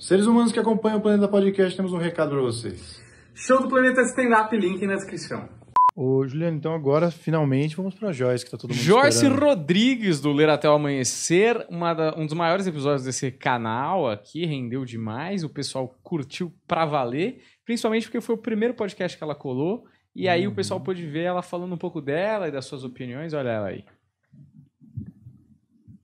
Seres humanos que acompanham o Planeta Podcast, temos um recado para vocês. Show do Planeta Stand Up, link na descrição. Ô, Juliano, então agora finalmente vamos para Joyce, que tá todo mundo Joyce esperando. Rodrigues, do Ler Até o Amanhecer, da, um dos maiores episódios desse canal aqui, rendeu demais, o pessoal curtiu pra valer, principalmente porque foi o primeiro podcast que ela colou, e aí o uhum. pessoal pôde ver ela falando um pouco dela e das suas opiniões, olha ela aí.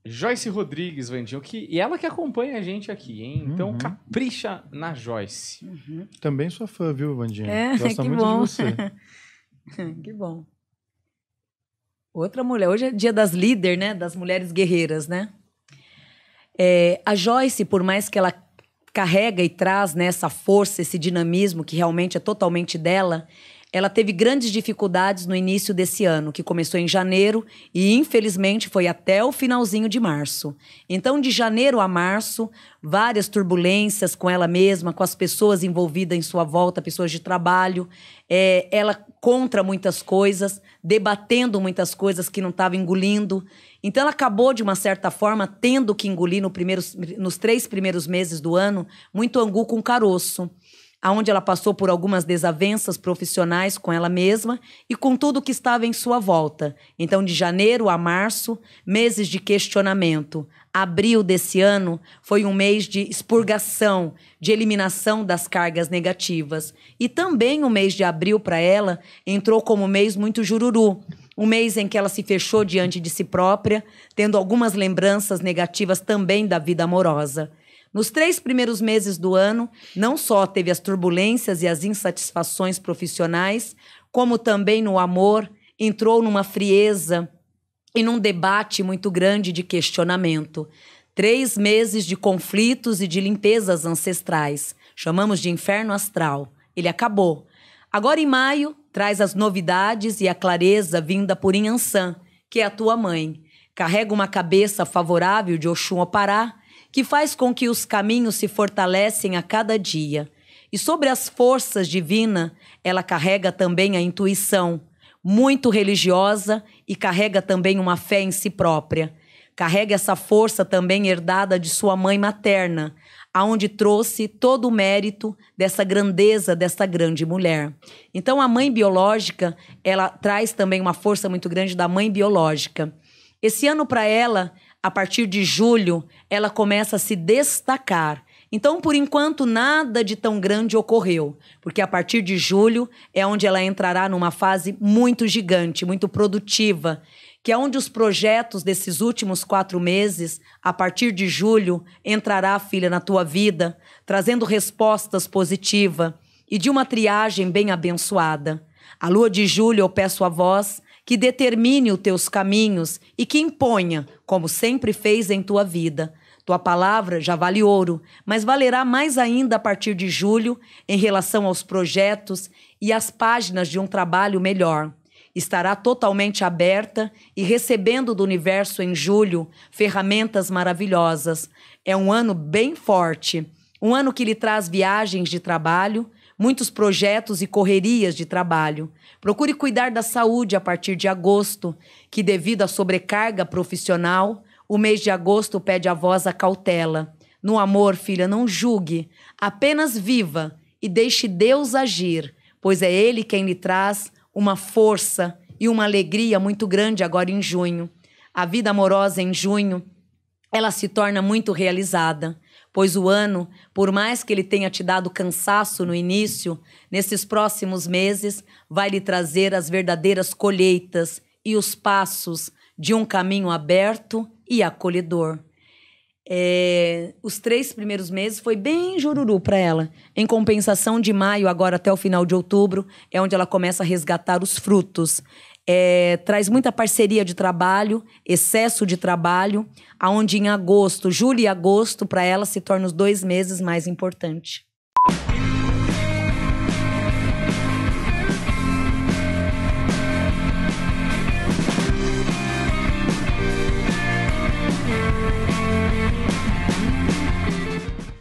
Joyce Rodrigues, Vandinho, que, e ela que acompanha a gente aqui, hein? Então, uhum. capricha na Joyce. Uhum. Também sou fã, viu, Vandinho? É, Gosta que muito bom. de você. que bom. Outra mulher. Hoje é dia das líderes, né? Das mulheres guerreiras, né? É, a Joyce, por mais que ela carrega e traz né, essa força, esse dinamismo que realmente é totalmente dela, ela teve grandes dificuldades no início desse ano, que começou em janeiro e infelizmente foi até o finalzinho de março. Então, de janeiro a março, várias turbulências com ela mesma, com as pessoas envolvidas em sua volta, pessoas de trabalho. É, ela contra muitas coisas, debatendo muitas coisas que não estava engolindo. Então, ela acabou, de uma certa forma, tendo que engolir no primeiro, nos três primeiros meses do ano muito angu com caroço aonde ela passou por algumas desavenças profissionais com ela mesma e com tudo que estava em sua volta. Então, de janeiro a março, meses de questionamento. Abril desse ano foi um mês de expurgação, de eliminação das cargas negativas. E também o mês de abril para ela entrou como mês muito jururu um mês em que ela se fechou diante de si própria, tendo algumas lembranças negativas também da vida amorosa. Nos três primeiros meses do ano, não só teve as turbulências e as insatisfações profissionais, como também no amor, entrou numa frieza e num debate muito grande de questionamento. Três meses de conflitos e de limpezas ancestrais. Chamamos de inferno astral. Ele acabou. Agora, em maio, traz as novidades e a clareza vinda por Inhansan, que é a tua mãe. Carrega uma cabeça favorável de Oxum Opará que faz com que os caminhos se fortalecem a cada dia. E sobre as forças divinas, ela carrega também a intuição, muito religiosa e carrega também uma fé em si própria. Carrega essa força também herdada de sua mãe materna, aonde trouxe todo o mérito dessa grandeza dessa grande mulher. Então a mãe biológica, ela traz também uma força muito grande da mãe biológica. Esse ano para ela a partir de julho, ela começa a se destacar. Então, por enquanto, nada de tão grande ocorreu, porque a partir de julho é onde ela entrará numa fase muito gigante, muito produtiva, que é onde os projetos desses últimos quatro meses, a partir de julho, entrará, filha, na tua vida, trazendo respostas positivas e de uma triagem bem abençoada. A lua de julho, eu peço a vós que determine os teus caminhos e que imponha, como sempre fez em tua vida. Tua palavra já vale ouro, mas valerá mais ainda a partir de julho em relação aos projetos e às páginas de um trabalho melhor. Estará totalmente aberta e recebendo do universo em julho ferramentas maravilhosas. É um ano bem forte, um ano que lhe traz viagens de trabalho, muitos projetos e correrias de trabalho. Procure cuidar da saúde a partir de agosto, que, devido à sobrecarga profissional, o mês de agosto pede a voz a cautela. No amor, filha, não julgue, apenas viva e deixe Deus agir, pois é Ele quem lhe traz uma força e uma alegria muito grande agora em junho. A vida amorosa em junho, ela se torna muito realizada pois o ano, por mais que ele tenha te dado cansaço no início, nesses próximos meses vai lhe trazer as verdadeiras colheitas e os passos de um caminho aberto e acolhedor. É, os três primeiros meses foi bem jururu para ela. Em compensação, de maio agora até o final de outubro é onde ela começa a resgatar os frutos. É, traz muita parceria de trabalho, excesso de trabalho, aonde em agosto, julho e agosto para ela se tornam os dois meses mais importantes.